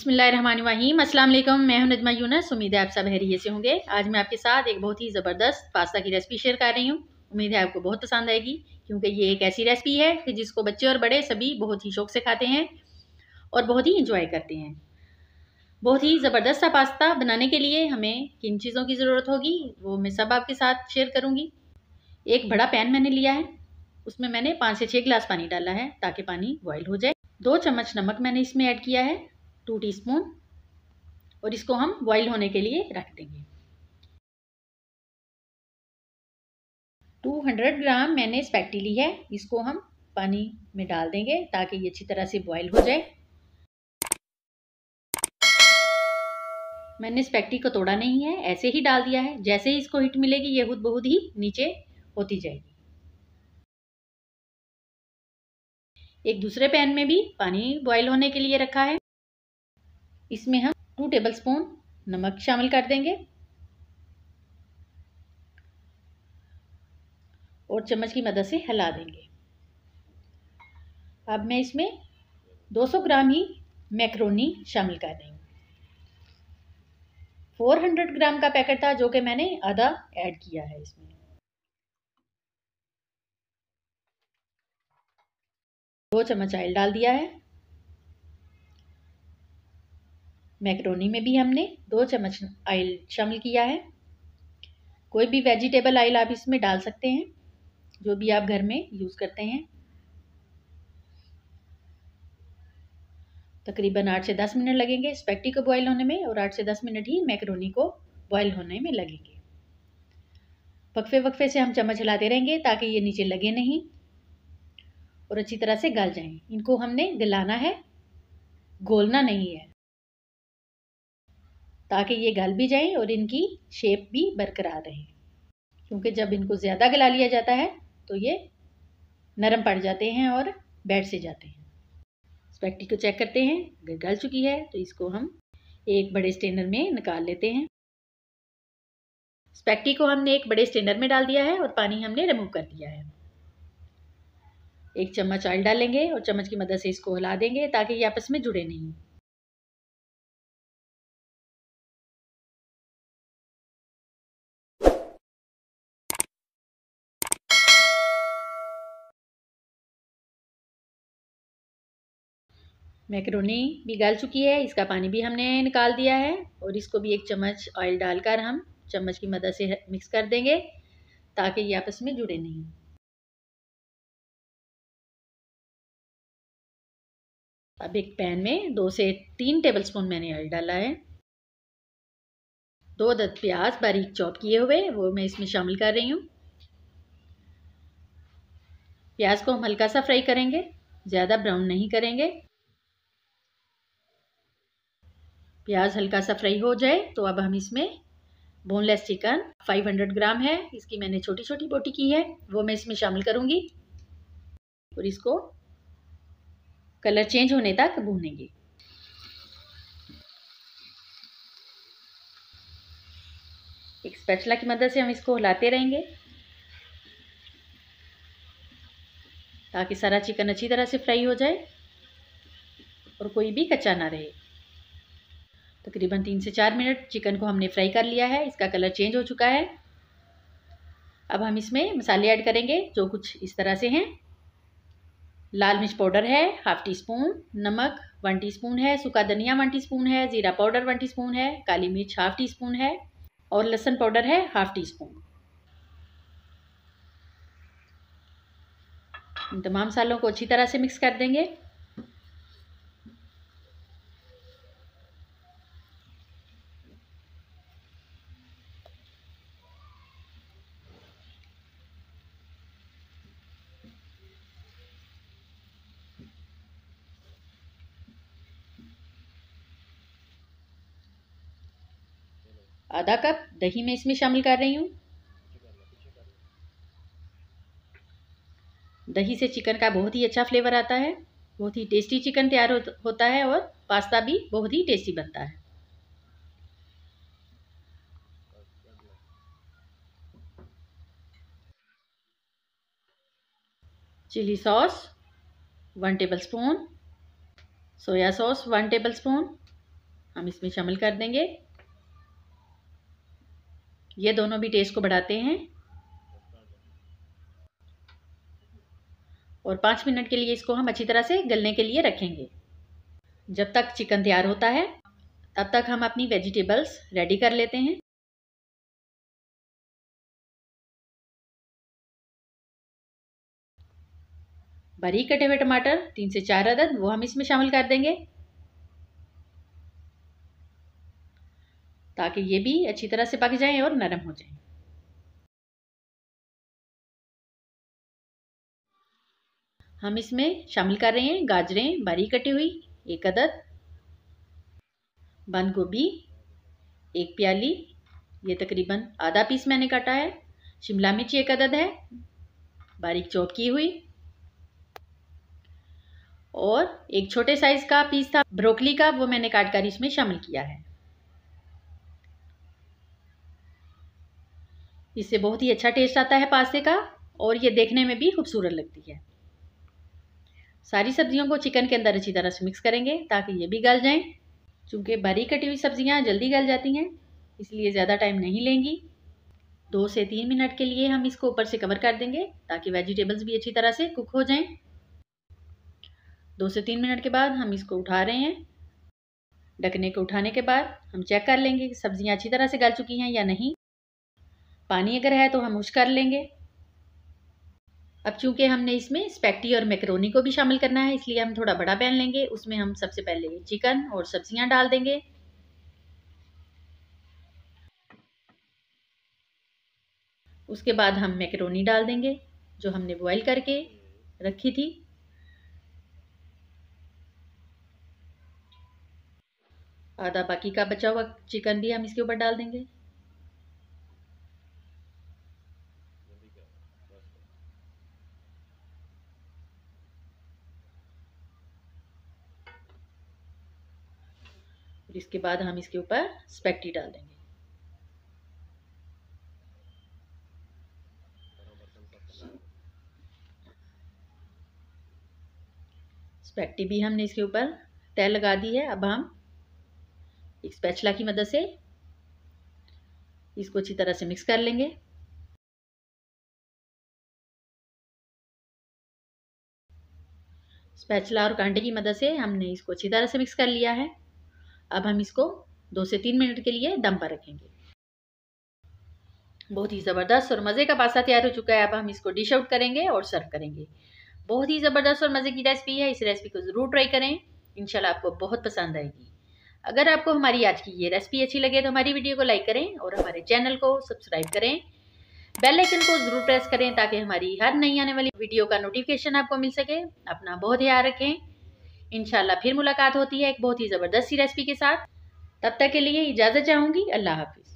बसमिल मैं हूं नजमा यूनस उम्मीद है आप सब हैरियत से होंगे आज मैं आपके साथ एक बहुत ही ज़बरदस्त पास्ता की रेसिपी शेयर कर रही हूं उम्मीद है आपको बहुत पसंद आएगी क्योंकि ये एक ऐसी रेसिपी है कि जिसको बच्चे और बड़े सभी बहुत ही शौक से खाते हैं और बहुत ही इंजॉय करते हैं बहुत ही ज़बरदस्त सा पास्ता बनाने के लिए हमें किन चीज़ों की ज़रूरत होगी वो मैं सब आपके साथ शेयर करूँगी एक बड़ा पैन मैंने लिया है उसमें मैंने पाँच से छः गिलास पानी डाला है ताकि पानी बॉयल हो जाए दो चम्मच नमक मैंने इसमें ऐड किया है टू टीस्पून और इसको हम बॉईल होने के लिए रख देंगे 200 ग्राम मैंने स्पैटी ली है इसको हम पानी में डाल देंगे ताकि ये अच्छी तरह से बॉईल हो जाए मैंने स्पैक्टी को तोड़ा नहीं है ऐसे ही डाल दिया है जैसे ही इसको हिट मिलेगी ये खुद बहुत ही नीचे होती जाएगी एक दूसरे पैन में भी पानी बॉईल होने के लिए रखा है इसमें हम टू टेबलस्पून नमक शामिल कर देंगे और चम्मच की मदद से हिला देंगे अब मैं इसमें 200 ग्राम ही मैक्रोनी शामिल कर देंगे 400 ग्राम का पैकेट था जो कि मैंने आधा ऐड किया है इसमें दो चम्मच ऑयल डाल दिया है मैक्रोनी में भी हमने दो चम्मच ऑयल शामिल किया है कोई भी वेजिटेबल ऑयल आप इसमें डाल सकते हैं जो भी आप घर में यूज़ करते हैं तकरीबन आठ से दस मिनट लगेंगे स्पेक्टी को बॉईल होने में और आठ से दस मिनट ही मैक्रोनी को बॉईल होने में लगेंगे वक्फे वक्फे से हम चम्मच हिलाते रहेंगे ताकि ये नीचे लगे नहीं और अच्छी तरह से गल जाएं इनको हमने गलाना है घोलना नहीं है ताकि ये गल भी जाएं और इनकी शेप भी बरकरार रहे क्योंकि जब इनको ज़्यादा गला लिया जाता है तो ये नरम पड़ जाते हैं और बैठ से जाते हैं स्पेक्टी को चेक करते हैं अगर गल चुकी है तो इसको हम एक बड़े स्टेनर में निकाल लेते हैं स्पेक्टी को हमने एक बड़े स्टेनर में डाल दिया है और पानी हमने रिमूव कर दिया है एक चम्मच ऑयल डालेंगे और चम्मच की मदद से इसको हिला देंगे ताकि ये आपस में जुड़े नहीं मैक्रोनी भी गल चुकी है इसका पानी भी हमने निकाल दिया है और इसको भी एक चम्मच ऑयल डालकर हम चम्मच की मदद से मिक्स कर देंगे ताकि ये आपस में जुड़े नहीं अब एक पैन में दो से तीन टेबलस्पून मैंने ऑयल डाला है दो दत प्याज बारीक चॉप किए हुए वो मैं इसमें शामिल कर रही हूँ प्याज को हम हल्का सा फ्राई करेंगे ज़्यादा ब्राउन नहीं करेंगे प्याज हल्का सा फ्राई हो जाए तो अब हम इसमें बोनलेस चिकन 500 ग्राम है इसकी मैंने छोटी छोटी बोटी की है वो मैं इसमें शामिल करूँगी और इसको कलर चेंज होने तक भूनेंगे एक स्पैचला की मदद से हम इसको हिलाते रहेंगे ताकि सारा चिकन अच्छी तरह से फ्राई हो जाए और कोई भी कच्चा ना रहे तकरीबन तीन से चार मिनट चिकन को हमने फ्राई कर लिया है इसका कलर चेंज हो चुका है अब हम इसमें मसाले ऐड करेंगे जो कुछ इस तरह से हैं लाल मिर्च पाउडर है हाफ़ टी स्पून नमक वन टी स्पून है सूखा धनिया वन टी स्पून है ज़ीरा पाउडर वन टी स्पून है काली मिर्च हाफ़ टी स्पून है और लहसुन पाउडर है हाफ़ टी स्पून इन तमाम मसालों को अच्छी तरह से मिक्स कर देंगे आधा कप दही मैं इसमें शामिल कर रही हूँ दही से चिकन का बहुत ही अच्छा फ्लेवर आता है बहुत ही टेस्टी चिकन तैयार होता है और पास्ता भी बहुत ही टेस्टी बनता है chili sauce one tablespoon soya sauce one tablespoon हम इसमें शामिल कर देंगे ये दोनों भी टेस्ट को बढ़ाते हैं और पाँच मिनट के लिए इसको हम अच्छी तरह से गलने के लिए रखेंगे जब तक चिकन तैयार होता है तब तक हम अपनी वेजिटेबल्स रेडी कर लेते हैं बारीक कटे हुए टमाटर तीन से चार अदद वो हम इसमें शामिल कर देंगे ताकि ये भी अच्छी तरह से पक जाएं और नरम हो जाएं हम इसमें शामिल कर रहे हैं गाजरें बारीक कटी हुई एक अदद बंद गोभी एक प्याली ये तकरीबन आधा पीस मैंने काटा है शिमला मिर्च एक अदद है बारीक चौक की हुई और एक छोटे साइज़ का पीस था ब्रोकली का वो मैंने काट कर इसमें शामिल किया है इससे बहुत ही अच्छा टेस्ट आता है पास्ते का और ये देखने में भी खूबसूरत लगती है सारी सब्जियों को चिकन के अंदर अच्छी तरह से मिक्स करेंगे ताकि ये भी गल जाएं चूँकि बारीक कटी हुई सब्जियाँ जल्दी गल जाती हैं इसलिए ज़्यादा टाइम नहीं लेंगी दो से तीन मिनट के लिए हम इसको ऊपर से कवर कर देंगे ताकि वेजिटेबल्स भी अच्छी तरह से कुक हो जाएं दो से तीन मिनट के बाद हम इसको उठा रहे हैं ढकने को उठाने के बाद हम चेक कर लेंगे कि सब्जियाँ अच्छी तरह से गल चुकी हैं या नहीं पानी अगर है तो हम उस कर लेंगे अब चूंकि हमने इसमें स्पैक्टी और मैकरोनी को भी शामिल करना है इसलिए हम थोड़ा बड़ा पैन लेंगे उसमें हम सबसे पहले चिकन और सब्जियां डाल देंगे उसके बाद हम मैकरोनी डाल देंगे जो हमने बॉईल करके रखी थी आधा बाकी का बचा हुआ चिकन भी हम इसके ऊपर डाल देंगे इसके बाद हम इसके ऊपर स्पेक्टी डाल देंगे स्पेक्टी भी हमने इसके ऊपर तय लगा दी है अब हम एक स्पैचला की मदद से इसको अच्छी तरह से मिक्स कर लेंगे स्पैचला और कांटे की मदद से हमने इसको अच्छी तरह से मिक्स कर लिया है अब हम इसको दो से तीन मिनट के लिए दम पर रखेंगे बहुत ही ज़बरदस्त और मज़े का पास्ता तैयार हो चुका है अब हम इसको डिश आउट करेंगे और सर्व करेंगे बहुत ही ज़बरदस्त और मज़े की रेसिपी है इस रेसिपी को ज़रूर ट्राई करें इनशाला आपको बहुत पसंद आएगी अगर आपको हमारी आज की ये रेसिपी अच्छी लगे तो हमारी वीडियो को लाइक करें और हमारे चैनल को सब्सक्राइब करें बेल आइकन को ज़रूर प्रेस करें ताकि हमारी हर नई आने वाली वीडियो का नोटिफिकेशन आपको मिल सके अपना बहुत ध्यान रखें इन फिर मुलाकात होती है एक बहुत ही ज़बरदस्त सी रेसिपी के साथ तब तक के लिए इजाज़त चाहूँगी अल्लाह हाफिज़